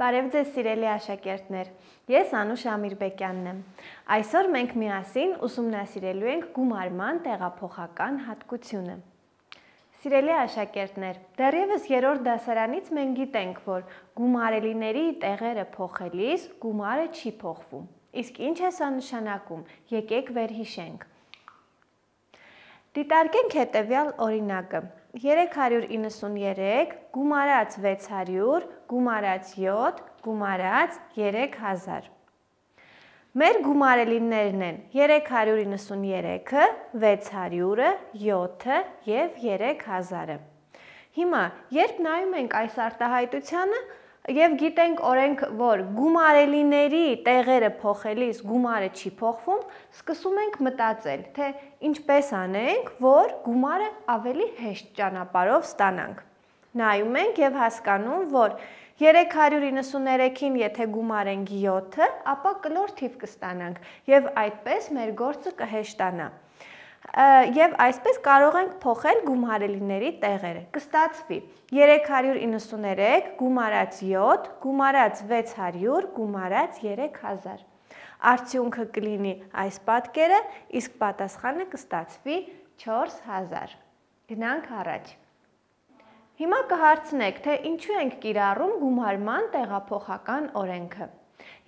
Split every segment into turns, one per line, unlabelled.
Բարև ձեզ սիրելի աշակերտներ։ Ես Անուշ Ամիրբեկյանն եմ։ Այսօր մենք միասին ուսումնասիրելու ենք գումարման տեղափոխական հատկությունը։ Սիրելի աշակերտներ, դեռևս 3-րդ դասարանից մենք գիտենք, որ գումարելիների տեղերը փոխելիս գումարը չի փոխվում։ Իսկ ինչ է սա նշանակում։ Եկեք վերհիշենք։ Դիտարկենք հետևյալ օրինակը։ 393 գումարած 600 գումարած 7 գումարած 3000 Մեր գումարելիներն են 393-ը, 600-ը, 7-ը եւ 3000-ը։ Հիմա, երբ նայում ենք այս արտահայտությանը, Եվ գիտենք օրենք, որ գումարելիների տեղերը փոխելիս գումարը չի փոխվում, սկսում ենք մտածել, թե ինչպես անենք, որ գումարը ավելի հեշտ ճանապարհով ստանանք։ Նայում ենք եւ հասկանում, որ 393-ին եթե գումարենք 7-ը, ապա կլոր թիվ կստանանք եւ այդպես մեր գործը կհեշտանա եւ այսպես կարող ենք փոխել գումարելիների տեղերը։ Կստացվի 393 գումարած 7 գումարած 600 գումարած 3000։ Արդյունքը կլինի այս պատկերը, իսկ պատասխանը կստացվի 4000։ Գնանք առաջ։ Հիմա կհարցնեք, թե ինչու ենք կիրառում գումարման տեղափոխական օրենքը։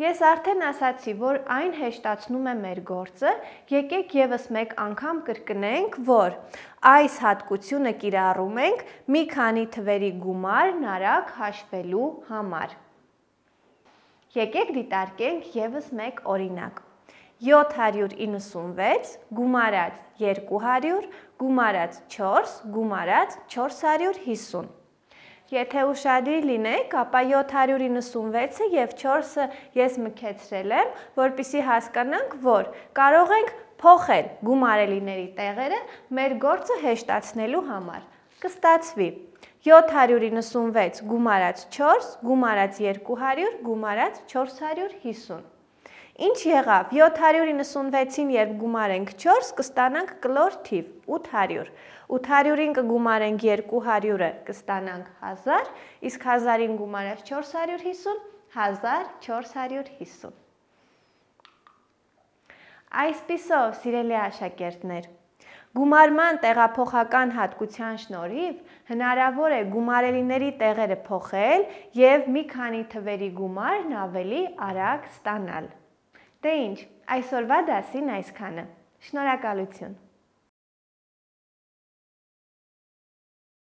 Ես արդեն ասացի, որ այն հեշտացնում է մեր գործը, եկեք եւս մեկ անգամ կրկնենք, որ այս հատկությունը կիրառում ենք մի քանի թվերի գումարն արագ հաշվելու համար։ Եկեք դիտարկենք եւս մեկ օրինակ։ 796 գումարած 200 գումարած 4 գումարած 450 Եթե ուշադրի լինեք, ապա 796-ը եւ 4-ը ես մքեցրել եմ, որpիսի հասկանանք, որ կարող ենք փոխել գումարելիների տեղերը մեր գործը հեշտացնելու համար։ Կստացվի 796 գումարած 4, գումարած 200, գումարած 450։ Ինչ եղավ 796-ին երբ գումարենք 4 կստանանք կլոր թիվ 800։ 800-ին կգումարենք 200-ը կստանանք 1000, իսկ 1000-ին գումարած 450 1450։ Այսպիսով, սիրելի աշակերտներ, Գումարման տեղափոխական հատկության շնորհիվ հնարավոր է գումարելիների տեղերը փոխել եւ մի քանի թվերի գումարն ավելի արագ ստանալ։ Դե ինչ, այսօրվա դասին այսքանը։ Շնորհակալություն։